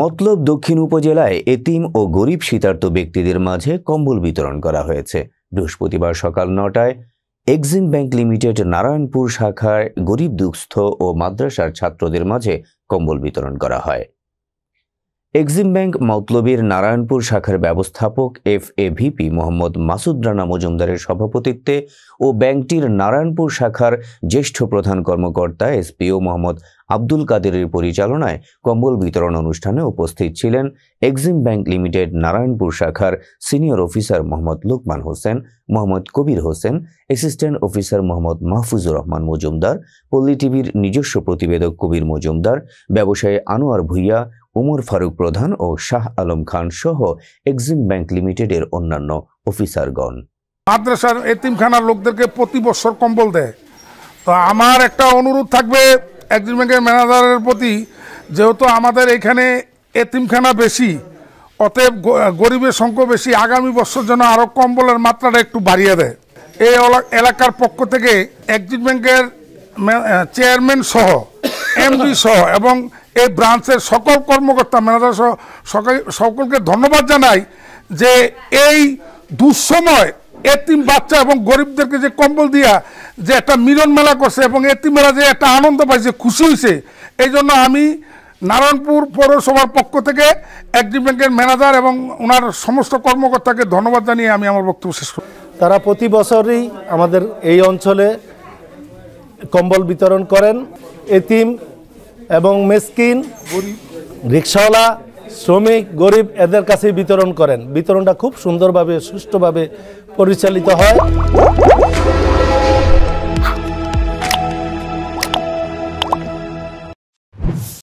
মতলব দক্ষিণ উপজেলায় এতিম ও গরিব শীতার্ত ব্যক্তিদের মাঝে কম্বল বিতরণ করা হয়েছে বৃহস্পতিবার সকাল নটায় এক্সিম ব্যাংক লিমিটেড নারায়ণপুর শাখায় গরিব দুঃস্থ ও মাদ্রাসার ছাত্রদের মাঝে কম্বল বিতরণ করা হয় এক্সিম ব্যাংক মতলবীর নারায়ণপুর শাখার ব্যবস্থাপক F A VP Mohammad Masud Rana মজুমদারের সভাপতিত্বে ও ব্যাংকটির নারায়ণপুর শাখার জ্যেষ্ঠ প্রধান কর্মকর্তা এসপিও মোহাম্মদ আব্দুল কাদেরের পরিচালনায় কম্বল বিতরণ অনুষ্ঠানে উপস্থিত ছিলেন এক্সিম ব্যাংক লিমিটেড নারায়ণপুর শাখার senior officer Mohammad Lokman Hossain Mohammad Kabir Hossain assistant officer Mohammad Mahfuzur Rahman Majumdar পল্লী টিভির নিজস্ব প্রতিবেদক কবির মজুমদার ব্যবসায়ী আনোয়ার ভুইয়া উমর ফারুক প্রধান ও শাহ আলম খান সহ এক্সিম ব্যাংক লিমিটেডের অন্যান্য অফিসারগণ মাদ্রাসার এতিমখানার লোকদেরকে প্রতি বছর কম্বল দেয় তো আমার একটা অনুরোধ থাকবে এক্সিম ব্যাংকের ম্যানেজারের প্রতি যেহেতু আমাদের এখানে এতিমখানা বেশি অতএব গরিবের সংখ্যা বেশি আগামী বছর যেন আরও কম্বলের মাত্রাটা একটু বাড়িয়ে দেয় এই এলাকার পক্ষ থেকে এক্সিম ব্যাংকের চেয়ারম্যান সহ এমডি সহ এবং এই ব্রাঞ্চের সকল কর্মকর্তা ম্যানেজার সহ সকলকে ধন্যবাদ জানাই যে এই দুঃসময় এতিম বাচ্চা এবং গরিবদেরকে যে কম্বল দিয়া যে একটা মিলন মেলা করছে এবং মেলা যে একটা আনন্দ পাইছে খুশি হয়েছে এই জন্য আমি নারায়ণপুর পৌরসভার পক্ষ থেকে একটি ব্যাংকের ম্যানেজার এবং ওনার সমস্ত কর্মকর্তাকে ধন্যবাদ জানিয়ে আমি আমার বক্তব্য শেষ করি তারা প্রতি বছরই আমাদের এই অঞ্চলে কম্বল বিতরণ করেন এতিম এবং মেসকিন রিক্সাওয়ালা শ্রমিক গরিব এদের কাছে বিতরণ করেন বিতরণটা খুব সুন্দরভাবে সুষ্ঠুভাবে পরিচালিত হয়